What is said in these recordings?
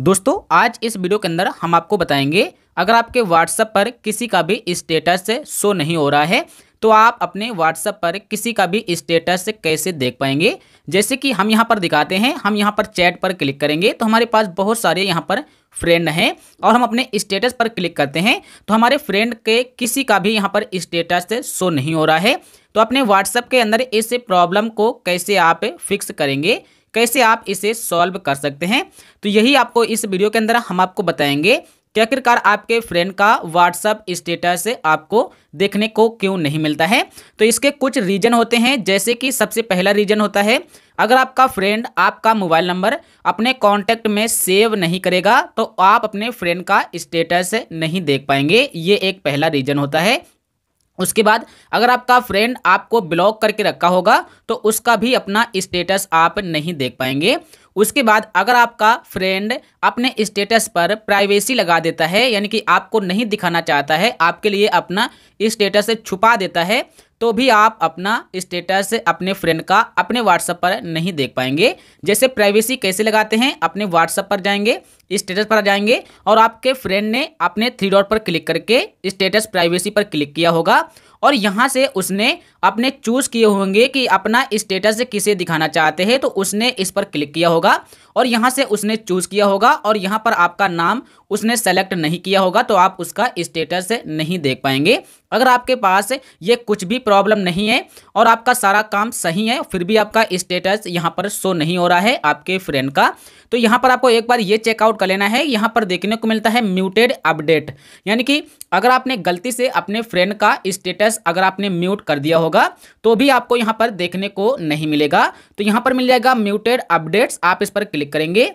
दोस्तों आज इस वीडियो के अंदर हम आपको बताएंगे अगर आपके व्हाट्सएप पर किसी का भी स्टेटस शो नहीं हो रहा है तो आप अपने व्हाट्सएप पर किसी का भी स्टेटस कैसे देख पाएंगे जैसे कि हम यहाँ पर दिखाते हैं हम यहाँ पर चैट पर क्लिक करेंगे तो हमारे पास बहुत सारे यहाँ पर फ्रेंड हैं और हम अपने स्टेटस पर क्लिक करते हैं तो हमारे फ्रेंड के किसी का भी यहाँ पर स्टेटस शो नहीं हो रहा है तो अपने व्हाट्सएप के अंदर इस प्रॉब्लम को कैसे आप फिक्स करेंगे कैसे आप इसे सॉल्व कर सकते हैं तो यही आपको इस वीडियो के अंदर हम आपको बताएंगे कि आखिरकार आपके फ्रेंड का व्हाट्सअप स्टेटस आपको देखने को क्यों नहीं मिलता है तो इसके कुछ रीजन होते हैं जैसे कि सबसे पहला रीजन होता है अगर आपका फ्रेंड आपका मोबाइल नंबर अपने कॉन्टैक्ट में सेव नहीं करेगा तो आप अपने फ्रेंड का स्टेटस नहीं देख पाएंगे ये एक पहला रीजन होता है उसके बाद अगर आपका फ्रेंड आपको ब्लॉक करके रखा होगा तो उसका भी अपना स्टेटस आप नहीं देख पाएंगे उसके बाद अगर आपका फ्रेंड अपने स्टेटस पर प्राइवेसी लगा देता है यानी कि आपको नहीं दिखाना चाहता है आपके लिए अपना स्टेटस छुपा देता है तो भी आप अपना स्टेटस अपने फ्रेंड का अपने व्हाट्सअप पर नहीं देख पाएंगे जैसे प्राइवेसी कैसे लगाते हैं अपने व्हाट्सअप पर जाएंगे स्टेटस पर आ जाएंगे और आपके फ्रेंड ने अपने थ्री डॉट पर क्लिक करके स्टेटस प्राइवेसी पर क्लिक किया होगा और यहाँ से उसने अपने चूज़ किए होंगे कि अपना स्टेटस किसे दिखाना चाहते हैं तो उसने इस पर क्लिक किया होगा और यहाँ से उसने चूज़ किया होगा और यहाँ पर आपका नाम उसने सेलेक्ट नहीं किया होगा तो आप उसका स्टेटस नहीं देख पाएंगे अगर आपके पास ये कुछ भी प्रॉब्लम नहीं है और आपका सारा काम सही है फिर भी आपका स्टेटस यहाँ पर शो नहीं हो रहा है आपके फ्रेंड का तो यहाँ पर आपको एक बार ये चेकआउट कर लेना है यहाँ पर देखने को मिलता है म्यूटेड अपडेट यानी कि अगर आपने गलती से अपने फ्रेंड का स्टेटस अगर आपने म्यूट कर दिया होगा तो भी आपको यहाँ पर देखने को नहीं मिलेगा तो यहाँ पर मिल जाएगा म्यूटेड अपडेट्स आप इस पर क्लिक करेंगे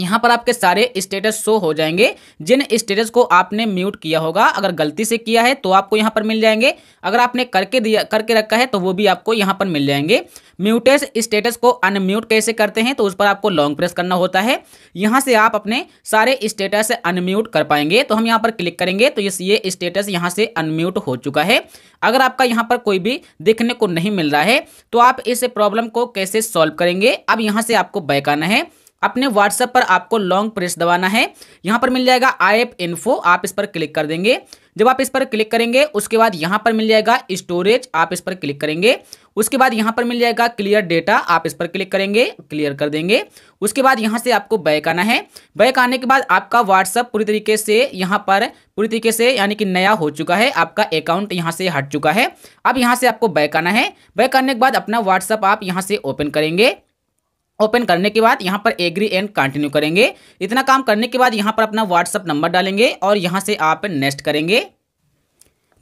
यहाँ पर आपके सारे स्टेटस शो हो जाएंगे जिन स्टेटस को आपने म्यूट किया होगा अगर गलती से किया है तो आपको यहाँ पर मिल जाएंगे अगर आपने करके दिया करके रखा है तो वो भी आपको यहाँ पर मिल जाएंगे म्यूटेस स्टेटस को अनम्यूट कैसे करते हैं तो उस पर आपको लॉन्ग प्रेस करना होता है यहाँ से आप अपने सारे स्टेटस अनम्यूट कर पाएंगे तो हम यहाँ पर क्लिक करेंगे तो ये स्टेटस यहाँ से अनम्यूट हो चुका है अगर आपका यहाँ पर कोई भी दिखने को नहीं मिल रहा है तो आप इस प्रॉब्लम को कैसे सॉल्व करेंगे अब यहाँ से आपको बैक आना है अपने व्हाट्सएप पर आपको लॉन्ग प्रेस दबाना है यहाँ पर मिल जाएगा आई एप इन्फो आप इस पर क्लिक कर देंगे जब आप इस पर क्लिक करेंगे उसके बाद यहाँ पर मिल जाएगा स्टोरेज आप इस पर क्लिक करेंगे उसके बाद यहाँ पर मिल जाएगा क्लियर डेटा आप इस पर क्लिक करेंगे क्लियर कर देंगे उसके बाद यहाँ से आपको बैक आना है बैक आने के बाद आपका व्हाट्सअप पूरी तरीके से यहाँ पर पूरी तरीके से यानी कि नया हो चुका है आपका अकाउंट यहाँ से हट चुका है अब यहाँ से आपको बैक आना है बैक आने के बाद अपना व्हाट्सअप आप यहाँ से ओपन करेंगे ओपन करने के बाद यहाँ पर एग्री एंड कंटिन्यू करेंगे इतना काम करने के बाद यहाँ पर अपना व्हाट्सअप नंबर डालेंगे और यहाँ से आप नेक्स्ट करेंगे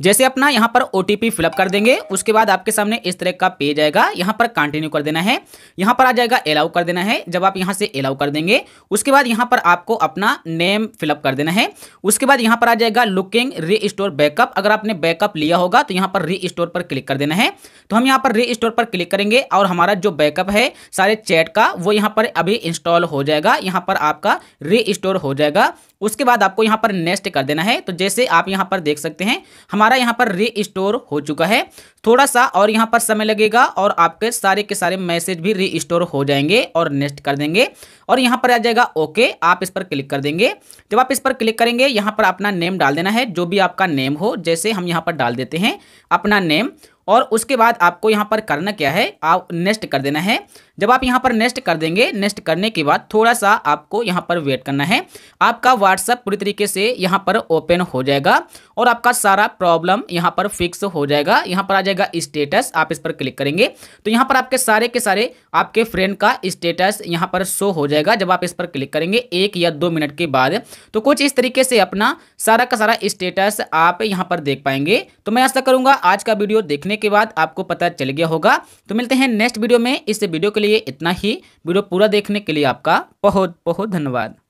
जैसे अपना यहाँ पर ओ फिलअप कर देंगे उसके बाद आपके सामने इस तरह का पेज आएगा यहाँ पर कंटिन्यू कर देना है यहाँ पर आ जाएगा अलाउ कर देना है जब आप यहाँ से अलाउ कर देंगे उसके बाद यहाँ पर आपको अपना नेम फिलअप कर देना है उसके बाद यहाँ पर आ जाएगा लुकिंग री स्टोर बैकअप अगर आपने बैकअप लिया होगा तो यहाँ पर री स्टोर पर क्लिक कर देना है तो हम यहाँ पर री स्टोर पर क्लिक करेंगे और हमारा जो बैकअप है सारे चैट का वो यहाँ पर अभी इंस्टॉल हो जाएगा यहाँ पर आपका री स्टोर हो जाएगा उसके बाद आपको यहाँ पर नेक्स्ट कर देना है तो जैसे आप यहाँ पर देख सकते हैं हमारा यहाँ पर री स्टोर हो चुका है थोड़ा सा और यहाँ पर समय लगेगा और आपके सारे के सारे मैसेज भी री स्टोर हो जाएंगे और नेक्स्ट कर देंगे और यहाँ पर आ जाएगा ओके आप इस पर क्लिक कर देंगे जब आप इस पर क्लिक करेंगे यहाँ पर अपना नेम डाल देना है जो भी आपका नेम हो जैसे हम यहाँ पर डाल देते हैं अपना नेम और उसके बाद आपको यहाँ पर करना क्या है आप नेक्स्ट कर देना है जब आप यहाँ पर नेक्स्ट कर देंगे नेक्स्ट करने के बाद थोड़ा सा आपको यहाँ पर वेट करना है आपका व्हाट्सअप पूरी तरीके से यहाँ पर ओपन हो जाएगा और आपका सारा प्रॉब्लम यहाँ पर फिक्स हो जाएगा यहाँ पर आ जाएगा स्टेटस आप इस पर क्लिक करेंगे तो यहाँ पर आपके सारे के सारे आपके फ्रेंड का स्टेटस यहाँ पर शो हो जाएगा जब आप इस पर क्लिक करेंगे एक या दो मिनट के बाद तो कुछ इस तरीके से अपना सारा का सारा स्टेटस आप यहाँ पर देख पाएंगे तो मैं ऐसा करूँगा आज का वीडियो देखने के बाद आपको पता चल गया होगा तो मिलते हैं नेक्स्ट वीडियो में इस वीडियो के लिए इतना ही वीडियो पूरा देखने के लिए आपका बहुत बहुत धन्यवाद